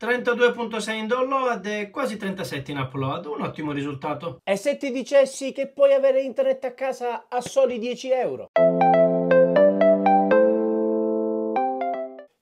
32.6 in download e quasi 37 in upload, un ottimo risultato. E se ti dicessi che puoi avere internet a casa a soli 10 euro?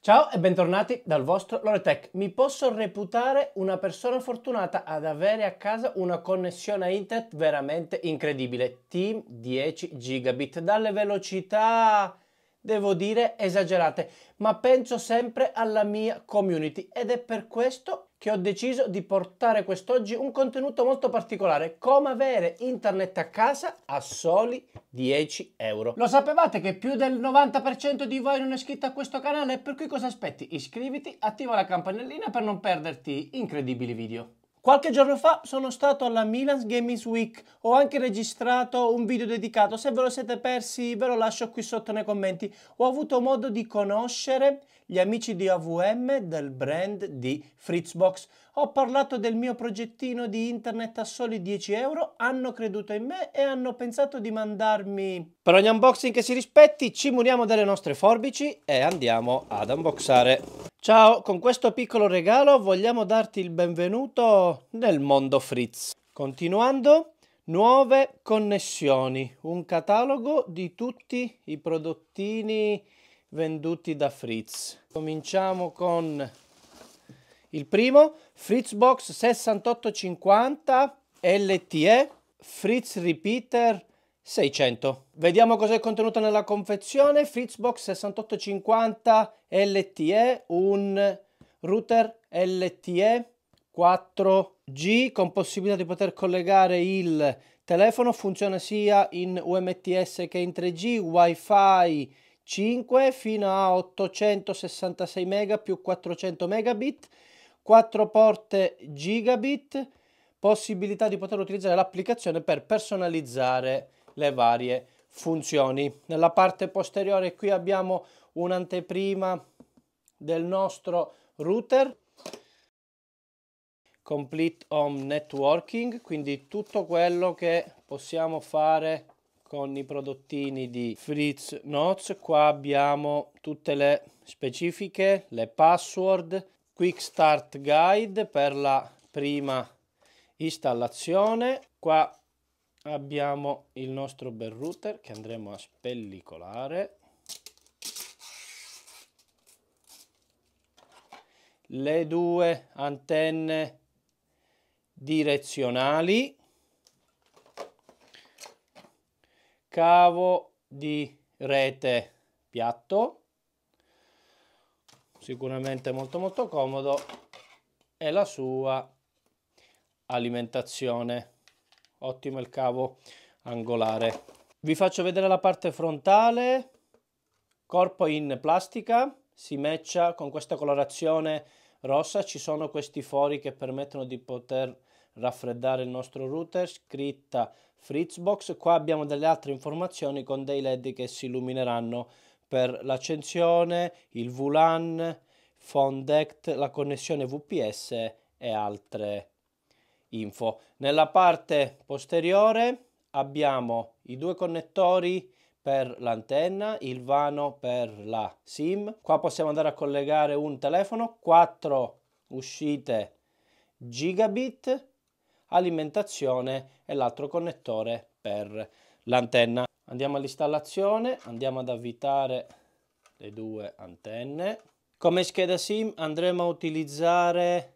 Ciao e bentornati dal vostro Loretech. Mi posso reputare una persona fortunata ad avere a casa una connessione a internet veramente incredibile. Team 10 gigabit dalle velocità devo dire, esagerate, ma penso sempre alla mia community ed è per questo che ho deciso di portare quest'oggi un contenuto molto particolare, come avere internet a casa a soli 10 euro. Lo sapevate che più del 90% di voi non è iscritto a questo canale, per cui cosa aspetti? Iscriviti, attiva la campanellina per non perderti incredibili video. Qualche giorno fa sono stato alla Milan's Gaming Week, ho anche registrato un video dedicato, se ve lo siete persi ve lo lascio qui sotto nei commenti. Ho avuto modo di conoscere gli amici di AVM del brand di Fritzbox. Ho parlato del mio progettino di internet a soli 10 euro, hanno creduto in me e hanno pensato di mandarmi... Per ogni unboxing che si rispetti ci muriamo delle nostre forbici e andiamo ad unboxare. Ciao, con questo piccolo regalo vogliamo darti il benvenuto nel mondo Fritz. Continuando, nuove connessioni, un catalogo di tutti i prodottini venduti da Fritz. Cominciamo con il primo, Fritzbox 6850 LTE Fritz Repeater 600. Vediamo cosa è contenuto nella confezione. Fritzbox 6850 LTE, un router LTE 4G con possibilità di poter collegare il telefono. Funziona sia in UMTS che in 3G, WiFi 5 fino a 866 MB più 400 megabit, 4 porte gigabit, possibilità di poter utilizzare l'applicazione per personalizzare le varie funzioni. Nella parte posteriore qui abbiamo un'anteprima del nostro router complete home networking quindi tutto quello che possiamo fare con i prodottini di Fritz Notes qua abbiamo tutte le specifiche le password quick start guide per la prima installazione qua abbiamo il nostro bel router che andremo a spellicolare le due antenne direzionali cavo di rete piatto sicuramente molto molto comodo e la sua alimentazione ottimo il cavo angolare vi faccio vedere la parte frontale corpo in plastica si matcha con questa colorazione rossa ci sono questi fori che permettono di poter raffreddare il nostro router scritta Fritzbox qua abbiamo delle altre informazioni con dei led che si illumineranno per l'accensione il VLAN Fondect la connessione VPS e altre info. Nella parte posteriore abbiamo i due connettori per l'antenna, il vano per la SIM. Qua possiamo andare a collegare un telefono, 4 uscite gigabit, alimentazione e l'altro connettore per l'antenna. Andiamo all'installazione, andiamo ad avvitare le due antenne. Come scheda SIM andremo a utilizzare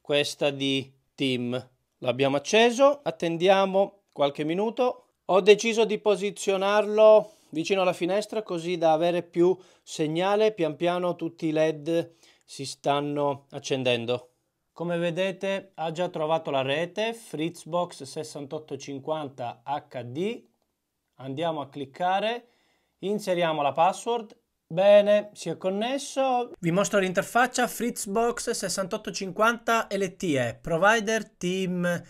questa di Steam. L'abbiamo acceso, attendiamo qualche minuto. Ho deciso di posizionarlo vicino alla finestra così da avere più segnale. Pian piano tutti i LED si stanno accendendo. Come vedete ha già trovato la rete Fritzbox 6850 HD. Andiamo a cliccare, inseriamo la password Bene, si è connesso. Vi mostro l'interfaccia Fritzbox 6850 LTE, provider team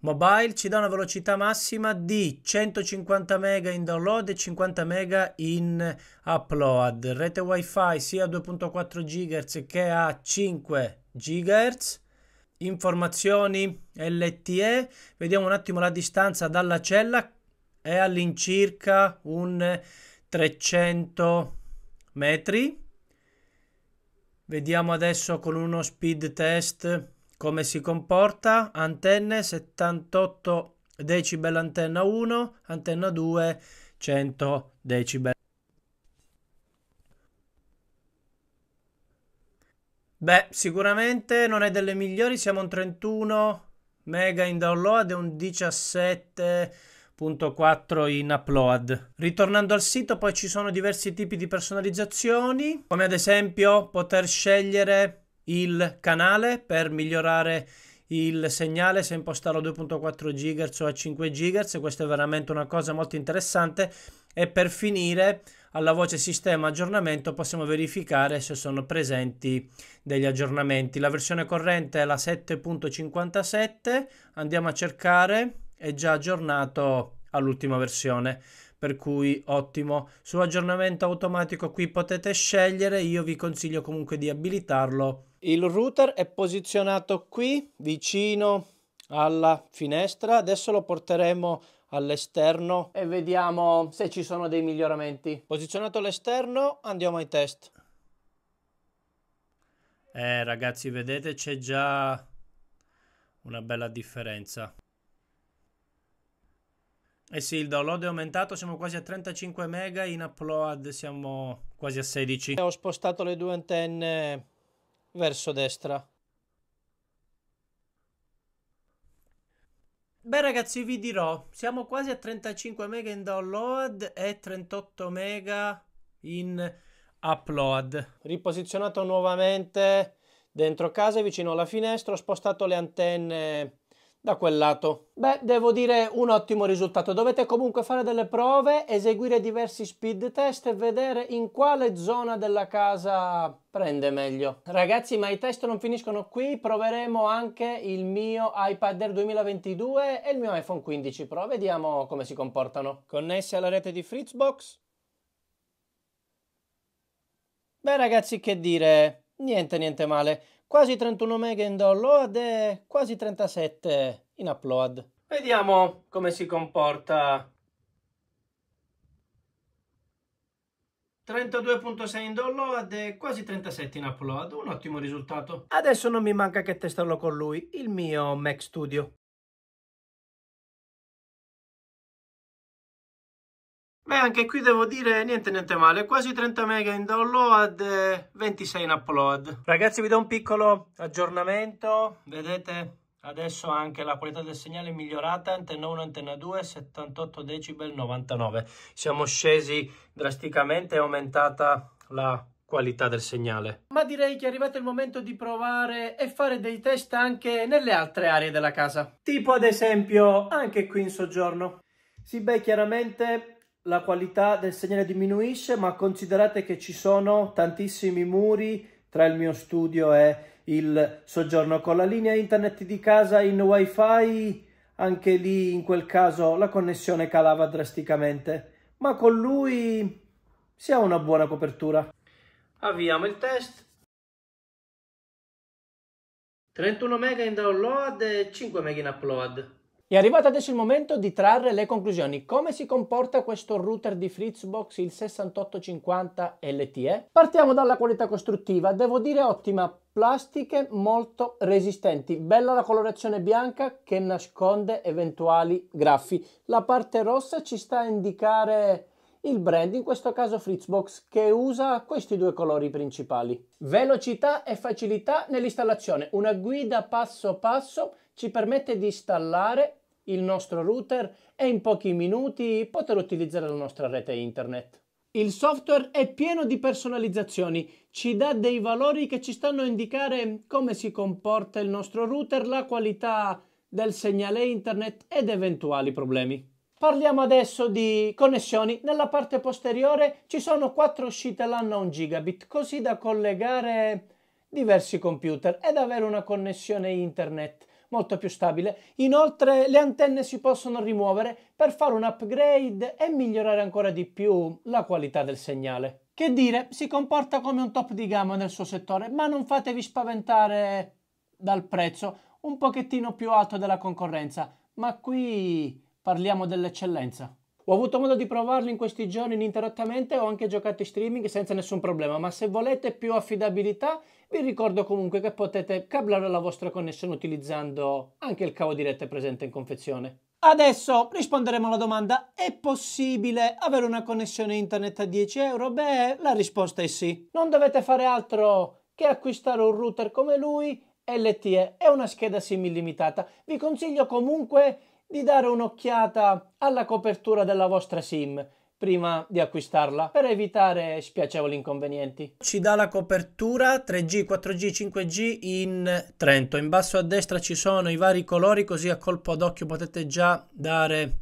mobile, ci dà una velocità massima di 150 MB in download e 50 MB in upload, rete wifi sia a 2.4 GHz che a 5 GHz, informazioni LTE, vediamo un attimo la distanza dalla cella, è all'incirca un 300 MB metri. Vediamo adesso con uno speed test come si comporta. Antenne 78 decibel antenna 1, antenna 2 100 decibel. Beh, sicuramente non è delle migliori, siamo un 31 mega in download e un 17 4 in upload. Ritornando al sito poi ci sono diversi tipi di personalizzazioni, come ad esempio poter scegliere il canale per migliorare il segnale se impostarlo a 2.4 GHz o a 5 GHz, questa è veramente una cosa molto interessante e per finire alla voce sistema aggiornamento possiamo verificare se sono presenti degli aggiornamenti. La versione corrente è la 7.57, andiamo a cercare è già aggiornato all'ultima versione per cui ottimo su aggiornamento automatico qui potete scegliere io vi consiglio comunque di abilitarlo il router è posizionato qui vicino alla finestra adesso lo porteremo all'esterno e vediamo se ci sono dei miglioramenti posizionato all'esterno andiamo ai test eh ragazzi vedete c'è già una bella differenza eh sì, il download è aumentato, siamo quasi a 35 mega, in upload siamo quasi a 16. Ho spostato le due antenne verso destra. Beh ragazzi vi dirò, siamo quasi a 35 mega in download e 38 mega in upload. Riposizionato nuovamente dentro casa vicino alla finestra, ho spostato le antenne da quel lato. Beh, devo dire un ottimo risultato. Dovete comunque fare delle prove, eseguire diversi speed test e vedere in quale zona della casa prende meglio. Ragazzi, ma i test non finiscono qui. Proveremo anche il mio iPad Air 2022 e il mio iPhone 15 Pro. Vediamo come si comportano. Connessi alla rete di Fritzbox. Beh ragazzi, che dire, niente niente male quasi 31 mega in download e quasi 37 in upload. Vediamo come si comporta. 32.6 in download e quasi 37 in upload, un ottimo risultato. Adesso non mi manca che testarlo con lui, il mio Mac Studio. Beh, anche qui devo dire niente niente male, quasi 30 mega in download, 26 in upload. Ragazzi vi do un piccolo aggiornamento, vedete Adesso anche la qualità del segnale è migliorata, antenna 1, antenna 2, 78 decibel, 99. Siamo scesi drasticamente, è aumentata la qualità del segnale. Ma direi che è arrivato il momento di provare e fare dei test anche nelle altre aree della casa. Tipo ad esempio anche qui in soggiorno. Sì, beh, chiaramente la qualità del segnale diminuisce, ma considerate che ci sono tantissimi muri tra il mio studio e il soggiorno con la linea internet di casa in wifi anche lì in quel caso la connessione calava drasticamente ma con lui si ha una buona copertura avviamo il test 31 mega in download e 5 mega in upload è arrivato adesso il momento di trarre le conclusioni. Come si comporta questo router di Fritzbox, il 6850 LTE? Partiamo dalla qualità costruttiva. Devo dire ottima, plastiche molto resistenti. Bella la colorazione bianca che nasconde eventuali graffi. La parte rossa ci sta a indicare il brand, in questo caso Fritzbox, che usa questi due colori principali. Velocità e facilità nell'installazione. Una guida passo passo ci permette di installare il nostro router e in pochi minuti poter utilizzare la nostra rete internet. Il software è pieno di personalizzazioni, ci dà dei valori che ci stanno a indicare come si comporta il nostro router, la qualità del segnale internet ed eventuali problemi. Parliamo adesso di connessioni. Nella parte posteriore ci sono quattro uscite LAN a 1 gigabit, così da collegare diversi computer ed avere una connessione internet molto più stabile. Inoltre le antenne si possono rimuovere per fare un upgrade e migliorare ancora di più la qualità del segnale. Che dire, si comporta come un top di gamma nel suo settore, ma non fatevi spaventare dal prezzo, un pochettino più alto della concorrenza, ma qui parliamo dell'eccellenza. Ho avuto modo di provarlo in questi giorni ininterrottamente, ho anche giocato in streaming senza nessun problema, ma se volete più affidabilità vi ricordo comunque che potete cablare la vostra connessione utilizzando anche il cavo diretto presente in confezione. Adesso risponderemo alla domanda: è possibile avere una connessione internet a 10 euro? Beh, la risposta è sì. Non dovete fare altro che acquistare un router come lui LTE e una scheda semi illimitata. Vi consiglio comunque di dare un'occhiata alla copertura della vostra SIM prima di acquistarla per evitare spiacevoli inconvenienti. Ci dà la copertura 3G, 4G, 5G in Trento. In basso a destra ci sono i vari colori così a colpo d'occhio potete già dare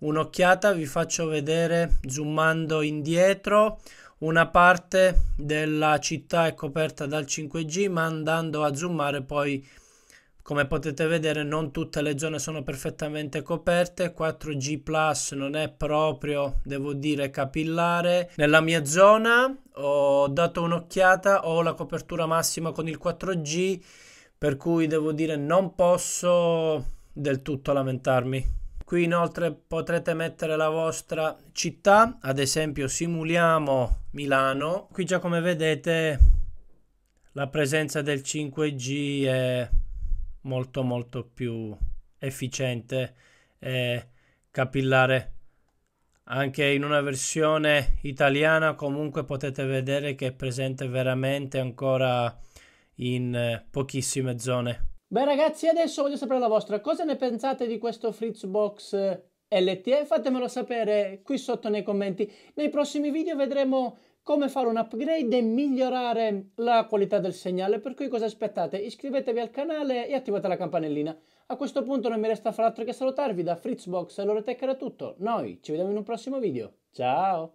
un'occhiata. Vi faccio vedere zoomando indietro. Una parte della città è coperta dal 5G ma andando a zoomare poi come potete vedere non tutte le zone sono perfettamente coperte, 4G Plus non è proprio, devo dire, capillare. Nella mia zona ho dato un'occhiata, ho la copertura massima con il 4G, per cui devo dire non posso del tutto lamentarmi. Qui inoltre potrete mettere la vostra città, ad esempio simuliamo Milano. Qui già come vedete la presenza del 5G è molto molto più efficiente e capillare anche in una versione italiana comunque potete vedere che è presente veramente ancora in eh, pochissime zone beh ragazzi adesso voglio sapere la vostra cosa ne pensate di questo Fritzbox eh, LTE fatemelo sapere qui sotto nei commenti nei prossimi video vedremo come fare un upgrade e migliorare la qualità del segnale. Per cui cosa aspettate? Iscrivetevi al canale e attivate la campanellina. A questo punto non mi resta far altro che salutarvi da Fritzbox. Allora Tech era tutto. Noi ci vediamo in un prossimo video. Ciao!